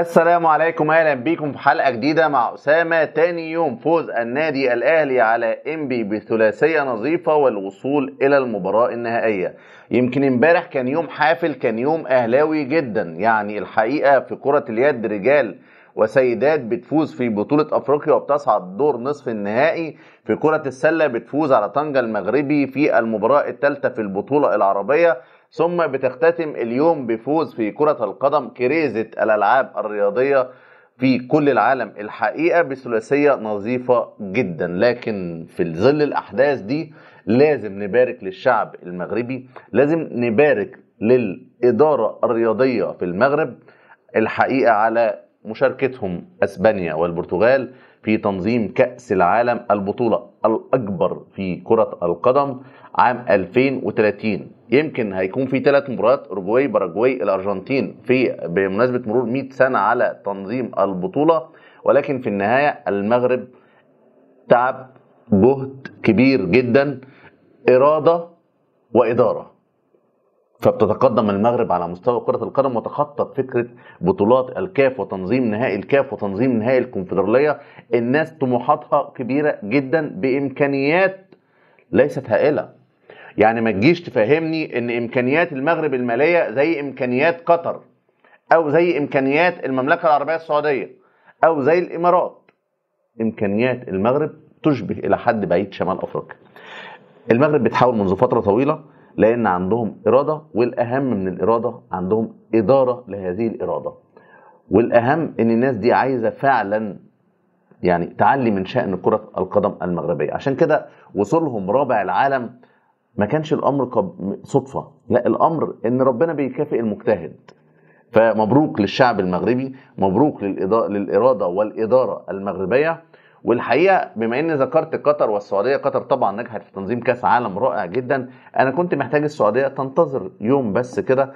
السلام عليكم اهلا بيكم في حلقه جديده مع اسامه تاني يوم فوز النادي الاهلي على انبي بثلاثيه نظيفه والوصول الى المباراه النهائيه يمكن امبارح كان يوم حافل كان يوم اهلاوي جدا يعني الحقيقه في كره اليد رجال وسيدات بتفوز في بطولة أفريقيا وبتصعد دور نصف النهائي في كرة السلة بتفوز على طنجة المغربي في المباراة الثالثة في البطولة العربية ثم بتختتم اليوم بفوز في كرة القدم كريزة الألعاب الرياضية في كل العالم الحقيقة بثلاثية نظيفة جدا لكن في ظل الأحداث دي لازم نبارك للشعب المغربي لازم نبارك للإدارة الرياضية في المغرب الحقيقة على مشاركتهم أسبانيا والبرتغال في تنظيم كأس العالم البطولة الأكبر في كرة القدم عام 2030 يمكن هيكون في ثلاث مباريات أوروجواي باراجواي الأرجنتين في بمناسبة مرور 100 سنة على تنظيم البطولة ولكن في النهاية المغرب تعب جهد كبير جدا إرادة وإدارة فبتتقدم المغرب على مستوى كرة القدم وتخطط فكرة بطولات الكاف وتنظيم نهائي الكاف وتنظيم نهائي الكونفدرالية الناس طموحاتها كبيرة جدا بإمكانيات ليست هائلة يعني ما تجيش تفهمني ان امكانيات المغرب المالية زي امكانيات قطر او زي امكانيات المملكة العربية السعودية او زي الامارات امكانيات المغرب تشبه الى حد بعيد شمال افريقيا المغرب بتحاول منذ فترة طويلة لأن عندهم إرادة والأهم من الإرادة عندهم إدارة لهذه الإرادة والأهم إن الناس دي عايزة فعلا يعني تعلي من شأن كرة القدم المغربية عشان كده وصولهم رابع العالم ما كانش الأمر صدفة لا الأمر إن ربنا بيكافئ المجتهد فمبروك للشعب المغربي مبروك للإرادة والإدارة المغربية والحقيقه بما ان ذكرت قطر والسعوديه قطر طبعا نجحت في تنظيم كاس عالم رائع جدا انا كنت محتاج السعوديه تنتظر يوم بس كده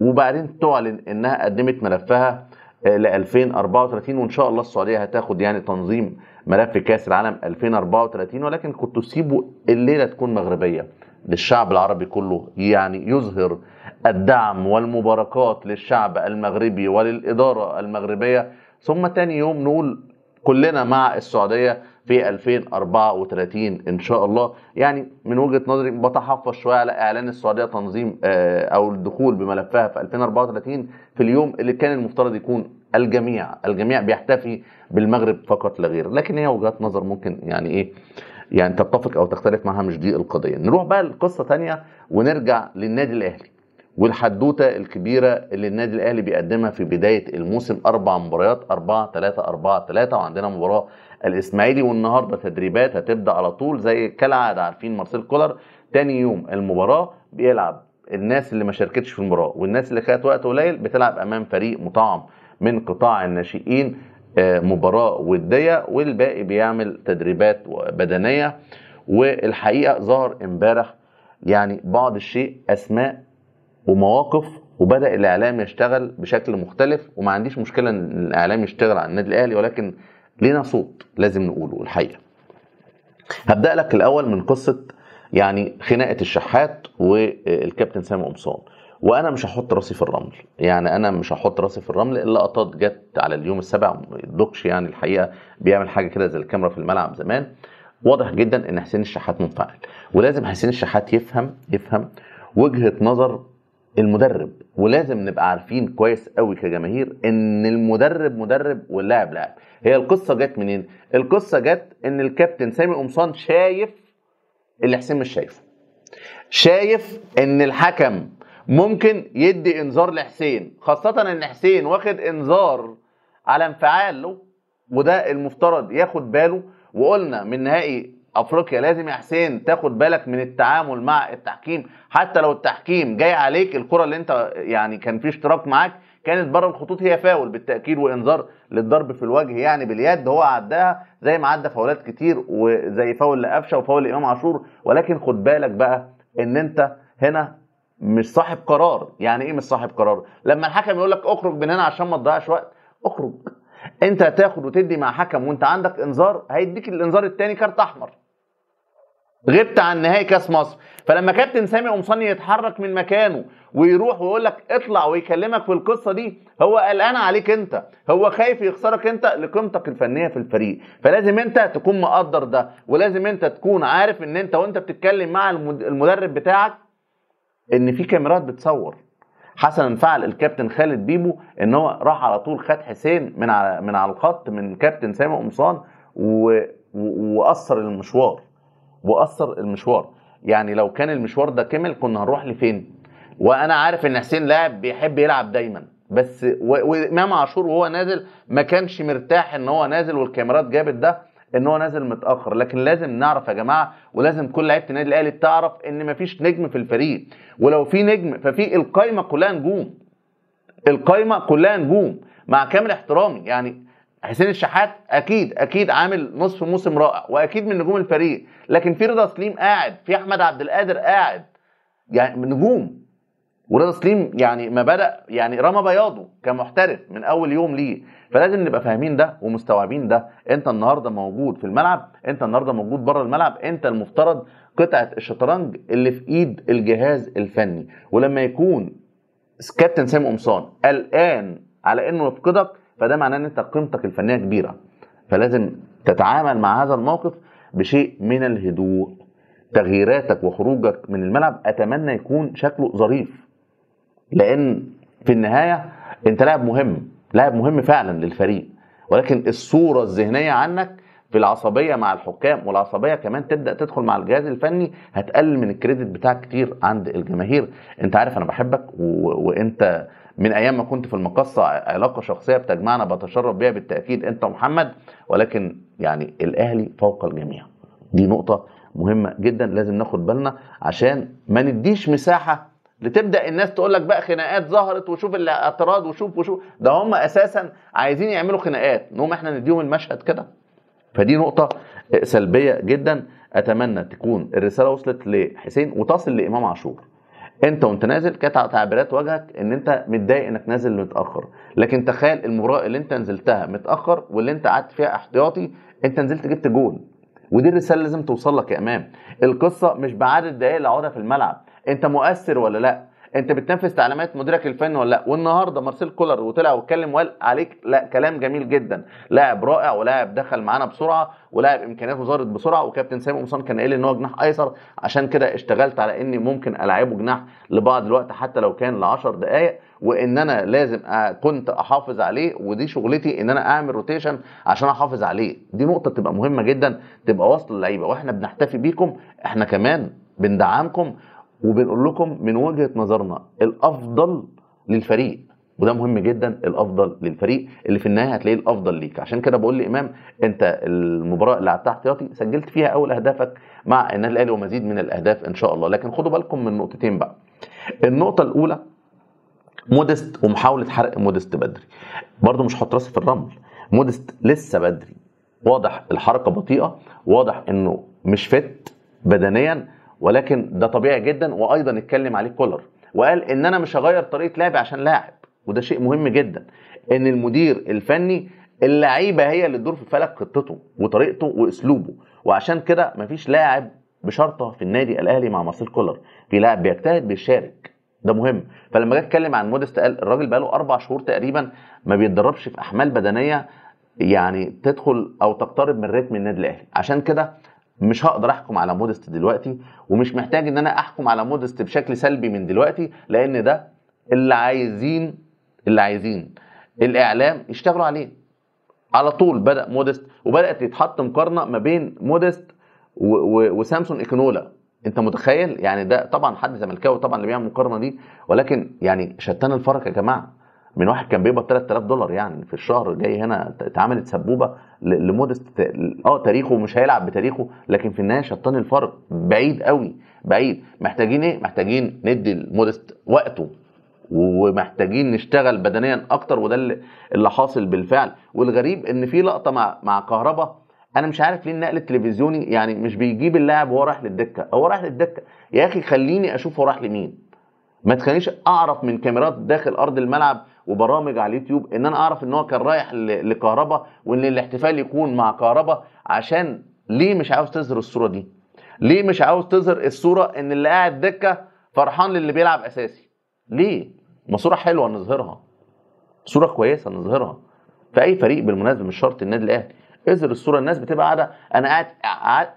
وبعدين تعلن انها قدمت ملفها آه، ل 2034 وان شاء الله السعوديه هتاخد يعني تنظيم ملف كاس العالم 2034 ولكن كنت تسيبه الليله تكون مغربيه للشعب العربي كله يعني يظهر الدعم والمباركات للشعب المغربي وللاداره المغربيه ثم تاني يوم نقول كلنا مع السعوديه في 2034 ان شاء الله يعني من وجهه نظري بتحفظ شويه على اعلان السعوديه تنظيم آه، او الدخول بملفها في 2034 في اليوم اللي كان المفترض يكون الجميع الجميع بيحتفي بالمغرب فقط لا غير لكن هي وجهات نظر ممكن يعني ايه يعني تتفق او تختلف معها مش دي القضيه نروح بقى لقصه ثانيه ونرجع للنادي الاهلي والحدوته الكبيره اللي النادي الاهلي بيقدمها في بدايه الموسم اربع مباريات 4 3 4 3 وعندنا مباراه الاسماعيلي والنهارده تدريبات هتبدا على طول زي كالعاده عارفين مارسيل كولر تاني يوم المباراه بيلعب الناس اللي ما شاركتش في المباراه والناس اللي كانت وقت قليل بتلعب امام فريق مطعم من قطاع الناشئين آه، مباراه وديه والباقي بيعمل تدريبات بدنيه والحقيقه ظهر امبارح يعني بعض الشيء اسماء ومواقف وبدا الاعلام يشتغل بشكل مختلف وما عنديش مشكله ان الاعلام يشتغل على النادي الاهلي ولكن لينا صوت لازم نقوله الحقيقه هبدا لك الاول من قصه يعني خناقه الشحات والكابتن سامي قمصان وانا مش هحط راسي في الرمل يعني انا مش هحط راسي في الرمل اللقطات جت على اليوم السابع الدوكش يعني الحقيقه بيعمل حاجه كده زي الكاميرا في الملعب زمان واضح جدا ان حسين الشحات منفعل ولازم حسين الشحات يفهم يفهم وجهه نظر المدرب ولازم نبقى عارفين كويس قوي كجماهير ان المدرب مدرب واللاعب لاعب هي القصه جت منين القصه جت ان الكابتن سامي قمصان شايف اللي حسين مش شايفه شايف ان الحكم ممكن يدي انذار لحسين خاصه ان حسين واخد انذار على انفعاله وده المفترض ياخد باله وقلنا من نهائي افريقيا لازم يا حسين تاخد بالك من التعامل مع التحكيم حتى لو التحكيم جاي عليك الكره اللي انت يعني كان في اشتراك معاك كانت بره الخطوط هي فاول بالتاكيد وانذار للضرب في الوجه يعني باليد هو عداها زي ما عدى فاولات كتير وزي فاول لقفشه وفاول لامام عاشور ولكن خد بالك بقى ان انت هنا مش صاحب قرار يعني ايه مش صاحب قرار لما الحكم يقول لك اخرج من هنا عشان ما تضيعش وقت اخرج انت هتاخد وتدي مع حكم وانت عندك انذار هيديك الانذار الثاني كارت احمر غبت عن نهائي كاس مصر فلما كابتن سامي قمصاني يتحرك من مكانه ويروح ويقول لك اطلع ويكلمك في القصه دي هو قلقان عليك انت هو خايف يخسرك انت لقيمتك الفنيه في الفريق فلازم انت تكون مقدر ده ولازم انت تكون عارف ان انت وانت بتتكلم مع المدرب بتاعك ان في كاميرات بتصور حسنا فعل الكابتن خالد بيبو ان هو راح على طول خد حسين من على من على الخط من كابتن سامي قمصان واثر المشوار واثر المشوار يعني لو كان المشوار ده كمل كنا هنروح لفين وانا عارف ان حسين لاعب بيحب يلعب دايما بس وامام عاشور وهو نازل ما كانش مرتاح ان هو نازل والكاميرات جابت ده ان هو نازل متاخر لكن لازم نعرف يا جماعه ولازم كل لعيبه النادي الاهلي تعرف ان مفيش نجم في الفريق ولو في نجم ففي القايمه كلها نجوم القايمه كلها نجوم مع كامل احترامي يعني حسين الشحات اكيد اكيد عامل نصف موسم رائع واكيد من نجوم الفريق لكن في رضا سليم قاعد في احمد عبد القادر قاعد يعني من نجوم ورضا سليم يعني ما بدا يعني رمى بياضه كمحترف من اول يوم ليه فلازم نبقى فاهمين ده ومستوعبين ده انت النهارده موجود في الملعب انت النهارده موجود بره الملعب انت المفترض قطعه الشطرنج اللي في ايد الجهاز الفني ولما يكون كابتن سامي قمصان قلقان على انه يفقدك فده معناه ان انت قيمتك الفنيه كبيره فلازم تتعامل مع هذا الموقف بشيء من الهدوء تغييراتك وخروجك من الملعب اتمنى يكون شكله ظريف لان في النهايه انت لاعب مهم لاعب مهم فعلا للفريق ولكن الصوره الذهنيه عنك في العصبيه مع الحكام والعصبيه كمان تبدا تدخل مع الجهاز الفني هتقلل من الكريدت بتاعك كتير عند الجماهير انت عارف انا بحبك و... وانت من ايام ما كنت في المقصه علاقه شخصيه بتجمعنا بتشرف بيها بالتاكيد انت محمد ولكن يعني الاهلي فوق الجميع دي نقطه مهمه جدا لازم ناخد بالنا عشان ما نديش مساحه لتبدا الناس تقول لك بقى خناقات ظهرت وشوف الاعتراض وشوف وشوف ده هم اساسا عايزين يعملوا خناقات نقوم احنا نديهم المشهد كده فدي نقطه سلبيه جدا اتمنى تكون الرساله وصلت لحسين وتصل لامام عاشور انت وانت نازل كانت تعبيرات وجهك ان انت متضايق انك نازل متاخر لكن تخيل المباراه اللي انت نزلتها متاخر واللي انت قعدت فيها احتياطي انت نزلت جبت جول ودي الرساله لازم توصل لك يا امام القصه مش بعدد دقائق اللي في الملعب انت مؤثر ولا لا انت بتنفذ تعليمات مديرك الفني ولا لا والنهارده مارسيل كولر وطلع واتكلم وقال عليك لا كلام جميل جدا لاعب رائع ولاعب دخل معانا بسرعه ولاعب امكانياته ظهرت بسرعه وكابتن سامي قمصان كان قايل ان هو جناح ايسر عشان كده اشتغلت على اني ممكن العبه جناح لبعض الوقت حتى لو كان ل 10 دقائق وان انا لازم كنت احافظ عليه ودي شغلتي ان انا اعمل روتيشن عشان احافظ عليه دي نقطه تبقى مهمه جدا تبقى واصله للعيبه واحنا بنحتفي بيكم احنا كمان بندعمكم وبنقول لكم من وجهه نظرنا الافضل للفريق وده مهم جدا الافضل للفريق اللي في النهايه هتلاقيه الافضل ليك عشان كده بقول لامام انت المباراه اللي لعبتها احتياطي سجلت فيها اول اهدافك مع النادي الاهلي ومزيد من الاهداف ان شاء الله لكن خدوا بالكم من نقطتين بقى النقطه الاولى مودست ومحاوله حرق مودست بدري برده مش حط راسي في الرمل مودست لسه بدري واضح الحركه بطيئه واضح انه مش فت بدنيا ولكن ده طبيعي جدا وايضا اتكلم عليه كولر وقال ان انا مش هغير طريقه لعبي عشان لاعب وده شيء مهم جدا ان المدير الفني اللعيبه هي اللي تدور في فلك خطته وطريقته واسلوبه وعشان كده مفيش لاعب بشرطه في النادي الاهلي مع مارسيل كولر في لاعب بيجتهد بيشارك ده مهم فلما جه اتكلم عن موديست قال الراجل بقاله اربع شهور تقريبا ما بيتدربش في احمال بدنيه يعني تدخل او تقترب من رتم النادي الاهلي عشان كده مش هقدر احكم على مودست دلوقتي ومش محتاج ان انا احكم على مودست بشكل سلبي من دلوقتي لان ده اللي عايزين اللي عايزين الاعلام يشتغلوا عليه على طول بدا مودست وبدات يتحط مقارنه ما بين مودست وسامسون ايكونولا انت متخيل يعني ده طبعا حد زملكاوي طبعا اللي بيعمل المقارنه دي ولكن يعني شتان الفرق يا جماعه من واحد كان بيقبض 3000 دولار يعني في الشهر جاي هنا اتعملت سبوبه لمودست اه تاريخه مش هيلعب بتاريخه لكن في النهايه شطان الفرق بعيد قوي بعيد محتاجين ايه؟ محتاجين ندي لمودست وقته ومحتاجين نشتغل بدنيا اكتر وده اللي حاصل بالفعل والغريب ان في لقطه مع مع كهربا انا مش عارف ليه النقل التلفزيوني يعني مش بيجيب اللاعب وهو رايح للدكه هو رايح للدكه يا اخي خليني اشوف هو رايح لمين ما تخلينيش اعرف من كاميرات داخل ارض الملعب وبرامج على اليوتيوب ان انا اعرف ان هو كان رايح لكهربا وان الاحتفال يكون مع كهربا عشان ليه مش عاوز تظهر الصوره دي ليه مش عاوز تظهر الصوره ان اللي قاعد دكه فرحان للي بيلعب اساسي ليه ما صوره حلوه نظهرها صوره كويسه نظهرها في اي فريق بالمناسبه مش شرط النادي الاهلي اظهر الصوره الناس بتبقى قاعده انا قاعد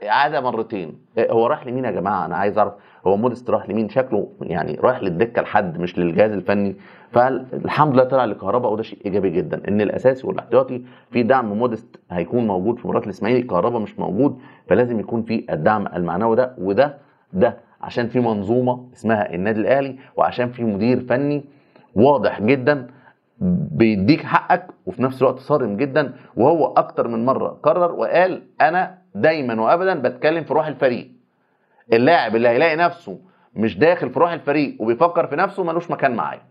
قاعده مرتين إيه، هو رايح لمين يا جماعه انا عايز اعرف هو مودست راح لمين شكله يعني رايح للدكه لحد مش للجهاز الفني فالحمد لله طلع الكهرباء وده شيء ايجابي جدا ان الاساسي والاحتياطي في دعم مودست هيكون موجود في مباراه الاسماعيلي الكهرباء مش موجود فلازم يكون في الدعم المعنوي ده وده ده عشان في منظومه اسمها النادي الاهلي وعشان في مدير فني واضح جدا بيديك حقك وفي نفس الوقت صارم جدا وهو اكتر من مره قرر وقال انا دايما وابدا بتكلم في روح الفريق اللاعب اللي هيلاقي نفسه مش داخل في روح الفريق وبيفكر في نفسه ملوش مكان معايا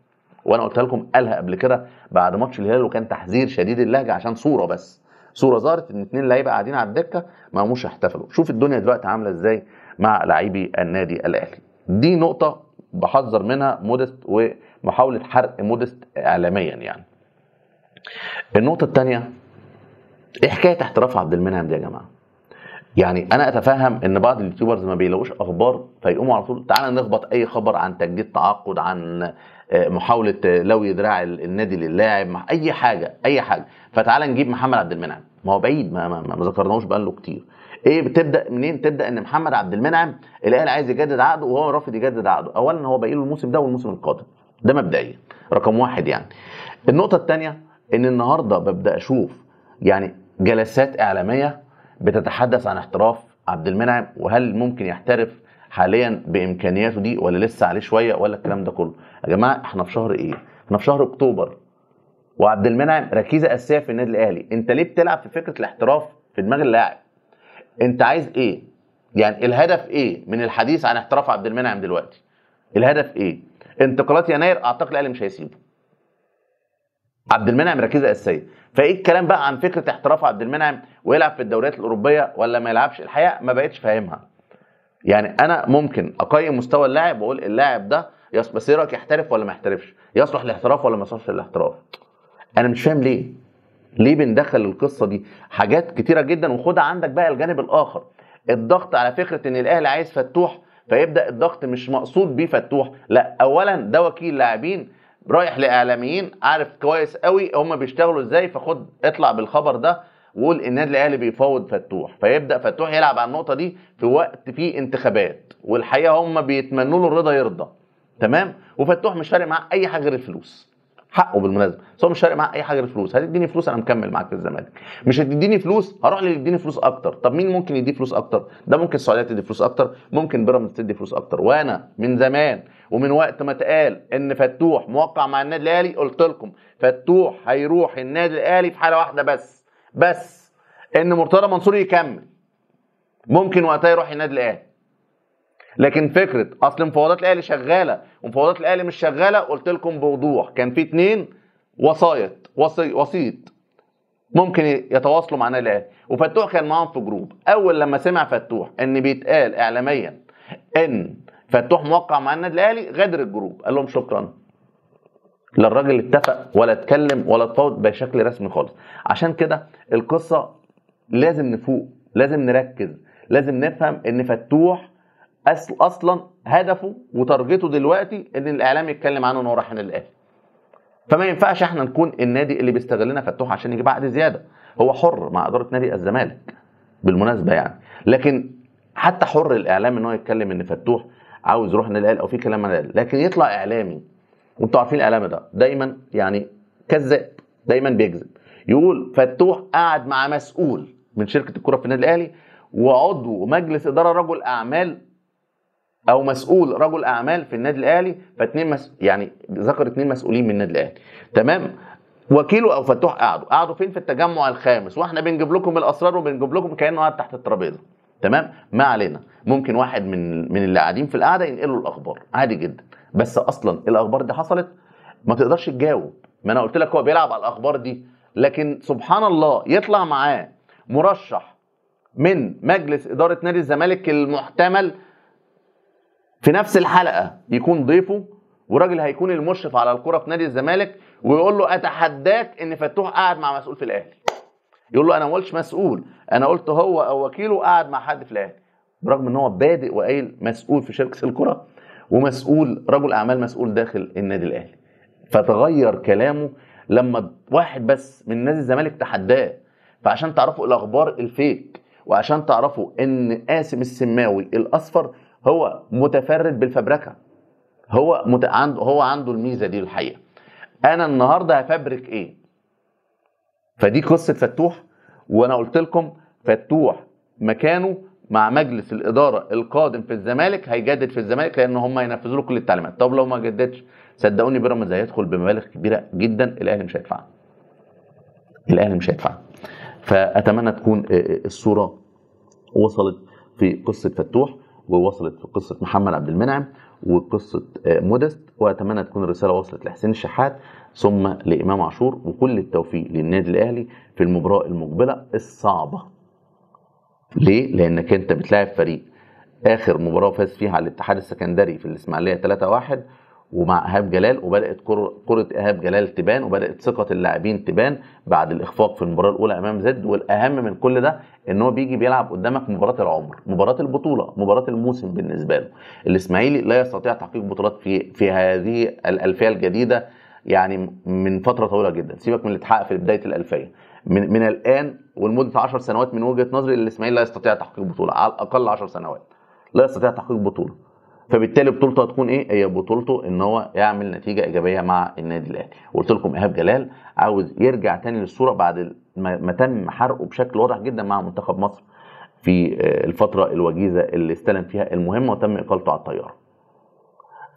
وانا قلت لكم قالها قبل كده بعد ماتش الهلال وكان تحذير شديد اللهجه عشان صوره بس صوره ظهرت ان اتنين لعيبه قاعدين على الدكه ما مش احتفلوا شوف الدنيا دلوقتي عامله ازاي مع لعيبي النادي الاهلي دي نقطه بحذر منها مودست و محاوله حرق مودست اعلاميا يعني النقطه الثانيه ايه حكايه احتراف عبد المنعم دي يا جماعه يعني انا اتفهم ان بعض اليوتيوبرز ما بيلاقوش اخبار فيقوموا على طول تعالى نخبط اي خبر عن تجديد تعاقد عن آه، محاوله آه، لوي ذراع النادي للاعب اي حاجه اي حاجه فتعالى نجيب محمد عبد المنعم ما هو بعيد ما, ما, ما ذكرناهوش بقاله كتير ايه بتبدا منين تبدا ان محمد عبد المنعم الاهلي عايز يجدد عقده وهو رافض يجدد عقده اولا هو باقي له الموسم ده والموسم القادم ده مبدئيا رقم واحد يعني النقطة الثانية ان النهاردة ببدأ اشوف يعني جلسات اعلامية بتتحدث عن احتراف عبد المنعم وهل ممكن يحترف حاليا بامكانياته دي ولا لسه عليه شويه ولا الكلام ده كله يا جماعه احنا في شهر ايه احنا في شهر اكتوبر وعبد المنعم ركيزه اساسيه في النادي الاهلي انت ليه بتلعب في فكره الاحتراف في دماغ اللاعب انت عايز ايه يعني الهدف ايه من الحديث عن احتراف عبد المنعم دلوقتي الهدف ايه انتقالات يناير اعتقد الاهلي مش هيسيبه عبد المنعم ركيزه اساسيه فايه الكلام بقى عن فكره احتراف عبد المنعم ويلعب في الدوريات الاوروبيه ولا ما يلعبش الحقيقه ما بقتش فاهمها يعني انا ممكن اقيم مستوى اللاعب واقول اللاعب ده بس ايه يحترف ولا ما يحترفش يصلح للاحتراف ولا ما يصلحش للاحتراف انا مش فاهم ليه ليه بندخل القصه دي حاجات كتيره جدا وخدها عندك بقى الجانب الاخر الضغط على فكره ان الاهلي عايز فتوح فيبدا الضغط مش مقصود بيه فتوح لا اولا ده وكيل لاعبين رايح لاعلاميين عارف كويس قوي هم بيشتغلوا ازاي فخد اطلع بالخبر ده وقول النادي الاهلي بيفاوض فتوح فيبدا فتوح يلعب على النقطه دي في وقت فيه انتخابات والحقيقه هم بيتمنوا له الرضا يرضى تمام وفتوح مش فارق معاه اي حاجه غير الفلوس حقه بالمناسبه بس هو مش فارق معاه اي حاجه غير الفلوس هتديني فلوس انا مكمل معاك في الزمالك مش هتديني فلوس هروح للي يديني فلوس اكتر طب مين ممكن يديه فلوس اكتر ده ممكن السعوديه تدي فلوس اكتر ممكن بيراميدز تدي فلوس اكتر وانا من زمان ومن وقت ما اتقال ان فتوح موقع مع النادي الاهلي قلت لكم فتوح هيروح النادي الاهلي في حاله واحده بس بس ان مرتضى منصور يكمل ممكن وقتها يروح النادي الاهلي لكن فكره اصل مفاوضات الاهلي شغاله ومفاوضات الاهلي مش شغاله قلت لكم بوضوح كان في اتنين وسايط وصي وسيط ممكن يتواصلوا مع النادي الاهلي وفتوح كان معاهم في جروب اول لما سمع فتوح ان بيتقال اعلاميا ان فتوح موقع مع النادي الاهلي غادر الجروب قال لهم شكرا لا الراجل اتفق ولا اتكلم ولا اتفاوض بشكل رسمي خالص عشان كده القصه لازم نفوق لازم نركز لازم نفهم ان فتوح أصل اصلا هدفه وتارجته دلوقتي ان الاعلام يتكلم عنه ان هو رايح الاهلي فما ينفعش احنا نكون النادي اللي بيستغلنا فتوح عشان يجيب عقد زياده هو حر مع اداره نادي الزمالك بالمناسبه يعني لكن حتى حر الاعلام ان هو يتكلم ان فتوح عاوز يروح النادي الاهلي او في كلام الاهلي لكن يطلع اعلامي وانتوا عارفين الاعلام ده دايما يعني كذاب دايما بيكذب يقول فتوح قعد مع مسؤول من شركه الكره في النادي الاهلي وعضو مجلس اداره رجل اعمال او مسؤول رجل اعمال في النادي الاهلي فاتنين مس... يعني ذكر اتنين مسؤولين من النادي الاهلي تمام وكيله او فتوح قعدوا قعدوا فين في التجمع الخامس واحنا بنجيب لكم الاسرار وبنجيب لكم كانه قاعد تحت الترابيزه تمام ما علينا ممكن واحد من من اللي قاعدين في القعده ينقلوا الاخبار عادي جدا بس اصلا الاخبار دي حصلت ما تقدرش تجاوب ما انا قلت لك هو بيلعب على الاخبار دي لكن سبحان الله يطلع معاه مرشح من مجلس اداره نادي الزمالك المحتمل في نفس الحلقه يكون ضيفه وراجل هيكون المشرف على الكره في نادي الزمالك ويقول له اتحداك ان فتوح قعد مع مسؤول في الاهلي يقول له انا ما قلتش مسؤول انا قلت هو او وكيله قعد مع حد في الاهلي برغم ان هو بادئ وقايل مسؤول في شركه الكره ومسؤول رجل اعمال مسؤول داخل النادي الاهلي فتغير كلامه لما واحد بس من نادي الزمالك تحداه فعشان تعرفوا الاخبار الفيك وعشان تعرفوا ان قاسم السماوي الاصفر هو متفرد بالفبركه هو مت... عنده هو عنده الميزه دي الحقيقه انا النهارده هفبرك ايه فدي قصه فتوح وانا قلت لكم فتوح مكانه مع مجلس الاداره القادم في الزمالك هيجدد في الزمالك لان هم ينفذوا له كل التعليمات طب لو ما جددش صدقوني بيراميدز هيدخل بمبالغ كبيره جدا الاهلي مش هيدفعها الاهلي مش هيدفعها فاتمنى تكون آه، آه، الصوره وصلت في قصه فتوح ووصلت في قصه محمد عبد المنعم وقصه آه، مودست واتمنى تكون الرساله وصلت لحسين الشحات ثم لامام عاشور وكل التوفيق للنادي الاهلي في المباراه المقبله الصعبه. ليه؟ لانك انت بتلاعب فريق اخر مباراه فاز فيها على الاتحاد السكندري في الاسماعيليه 3-1 ومع ايهاب جلال وبدات كره ايهاب جلال تبان وبدات ثقه اللاعبين تبان بعد الاخفاق في المباراه الاولى امام زد والاهم من كل ده ان هو بيجي بيلعب قدامك مباراه العمر مباراه البطوله مباراه الموسم بالنسبه له الاسماعيلي لا يستطيع تحقيق بطولات في في هذه الالفيه الجديده يعني من فتره طويله جدا سيبك من اللي في بدايه الالفيه من من الان ولمده 10 سنوات من وجهه نظري الاسماعيلي لا يستطيع تحقيق بطوله على الاقل 10 سنوات لا يستطيع تحقيق بطوله فبالتالي بطولته هتكون ايه؟ هي بطولته ان هو يعمل نتيجه ايجابيه مع النادي الاهلي، قلت لكم ايهاب جلال عاوز يرجع تاني للصوره بعد ما تم حرقه بشكل واضح جدا مع منتخب مصر في آه، الفتره الوجيزه اللي استلم فيها المهمه وتم اقالته على الطياره.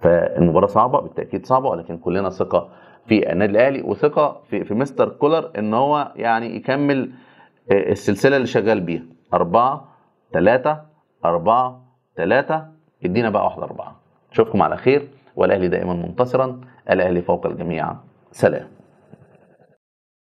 فالمباراه صعبه بالتاكيد صعبه ولكن كلنا ثقه في النادي الاهلي وثقه في, في مستر كولر ان هو يعني يكمل آه، السلسله اللي شغال بيها اربعه ثلاثه اربعه ثلاثه يدينا بقى واحده اربعه اشوفكم على خير والاهلي دائما منتصرا الاهلي فوق الجميع سلام